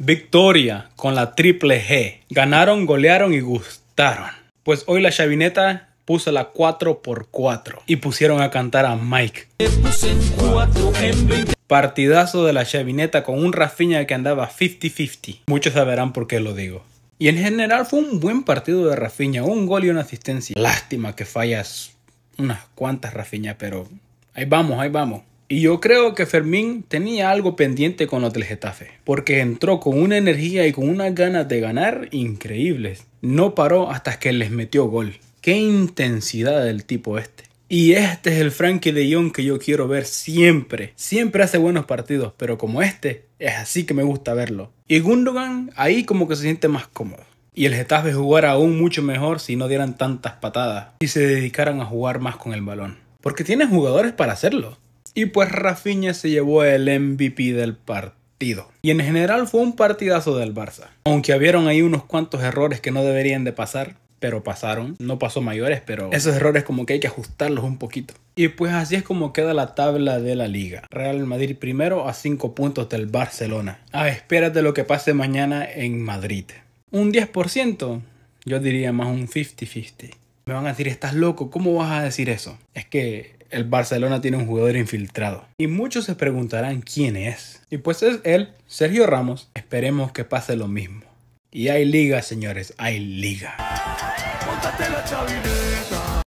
Victoria con la triple G. Ganaron, golearon y gustaron. Pues hoy la chavineta puso la 4x4 y pusieron a cantar a Mike. Partidazo de la chavineta con un Rafinha que andaba 50-50. Muchos saberán por qué lo digo. Y en general fue un buen partido de Rafinha, un gol y una asistencia. Lástima que fallas unas cuantas Rafinha, pero ahí vamos, ahí vamos. Y yo creo que Fermín tenía algo pendiente con los del Getafe, porque entró con una energía y con unas ganas de ganar increíbles. No paró hasta que les metió gol. Qué intensidad del tipo este. Y este es el Frankie de Jong que yo quiero ver siempre. Siempre hace buenos partidos, pero como este, es así que me gusta verlo. Y Gundogan ahí como que se siente más cómodo. Y el Getafe jugara aún mucho mejor si no dieran tantas patadas y se dedicaran a jugar más con el balón. Porque tienen jugadores para hacerlo. Y pues Rafiña se llevó el MVP del partido. Y en general fue un partidazo del Barça. Aunque habieron ahí unos cuantos errores que no deberían de pasar, pero pasaron. No pasó mayores, pero esos errores como que hay que ajustarlos un poquito. Y pues así es como queda la tabla de la liga. Real Madrid primero a 5 puntos del Barcelona. A espera de lo que pase mañana en Madrid. Un 10%, yo diría más un 50-50. Me van a decir, estás loco, ¿cómo vas a decir eso? Es que el Barcelona tiene un jugador infiltrado. Y muchos se preguntarán quién es. Y pues es él, Sergio Ramos. Esperemos que pase lo mismo. Y hay liga, señores, hay liga.